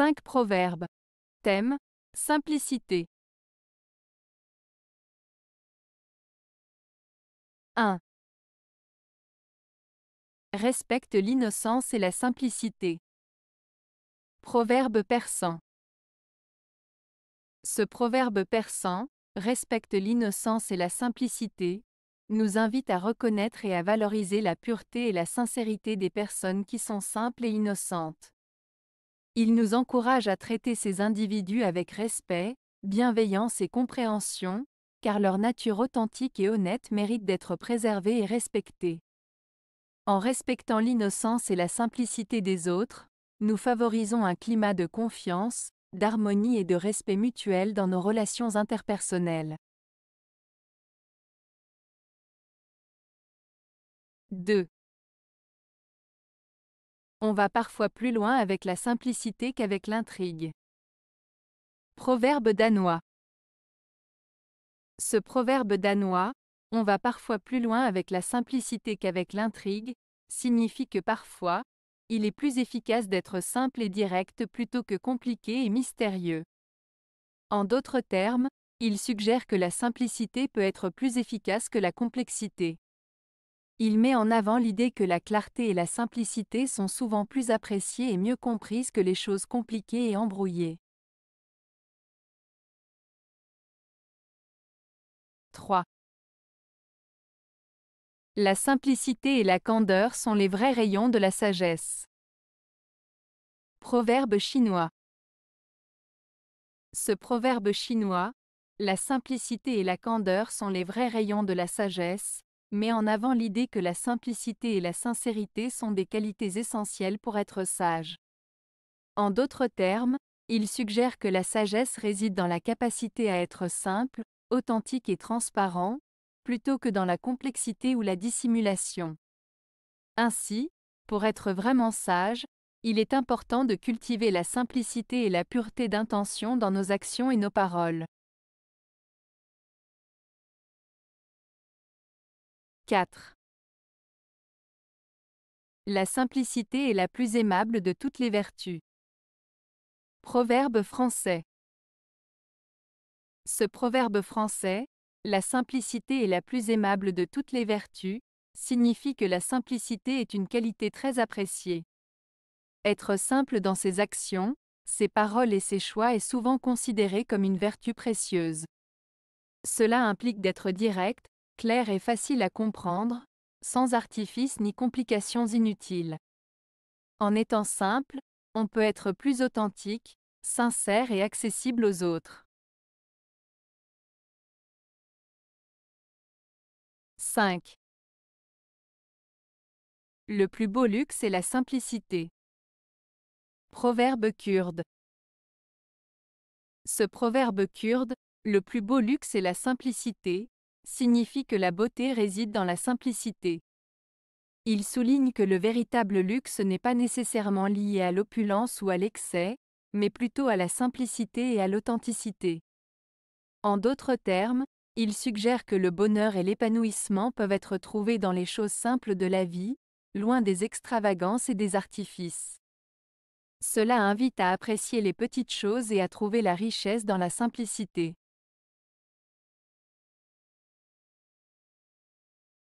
5 proverbes. Thème Simplicité. 1. Respecte l'innocence et la simplicité. Proverbe persan. Ce proverbe persan, respecte l'innocence et la simplicité, nous invite à reconnaître et à valoriser la pureté et la sincérité des personnes qui sont simples et innocentes. Il nous encourage à traiter ces individus avec respect, bienveillance et compréhension, car leur nature authentique et honnête mérite d'être préservée et respectée. En respectant l'innocence et la simplicité des autres, nous favorisons un climat de confiance, d'harmonie et de respect mutuel dans nos relations interpersonnelles. 2. On va parfois plus loin avec la simplicité qu'avec l'intrigue. Proverbe danois. Ce proverbe danois, on va parfois plus loin avec la simplicité qu'avec l'intrigue, signifie que parfois, il est plus efficace d'être simple et direct plutôt que compliqué et mystérieux. En d'autres termes, il suggère que la simplicité peut être plus efficace que la complexité. Il met en avant l'idée que la clarté et la simplicité sont souvent plus appréciées et mieux comprises que les choses compliquées et embrouillées. 3. La simplicité et la candeur sont les vrais rayons de la sagesse. Proverbe chinois. Ce proverbe chinois, la simplicité et la candeur sont les vrais rayons de la sagesse, met en avant l'idée que la simplicité et la sincérité sont des qualités essentielles pour être sage. En d'autres termes, il suggère que la sagesse réside dans la capacité à être simple, authentique et transparent, plutôt que dans la complexité ou la dissimulation. Ainsi, pour être vraiment sage, il est important de cultiver la simplicité et la pureté d'intention dans nos actions et nos paroles. 4. La simplicité est la plus aimable de toutes les vertus. Proverbe français. Ce proverbe français, la simplicité est la plus aimable de toutes les vertus, signifie que la simplicité est une qualité très appréciée. Être simple dans ses actions, ses paroles et ses choix est souvent considéré comme une vertu précieuse. Cela implique d'être direct, clair et facile à comprendre, sans artifices ni complications inutiles. En étant simple, on peut être plus authentique, sincère et accessible aux autres. 5. Le plus beau luxe est la simplicité. Proverbe kurde. Ce proverbe kurde, le plus beau luxe est la simplicité, signifie que la beauté réside dans la simplicité. Il souligne que le véritable luxe n'est pas nécessairement lié à l'opulence ou à l'excès, mais plutôt à la simplicité et à l'authenticité. En d'autres termes, il suggère que le bonheur et l'épanouissement peuvent être trouvés dans les choses simples de la vie, loin des extravagances et des artifices. Cela invite à apprécier les petites choses et à trouver la richesse dans la simplicité.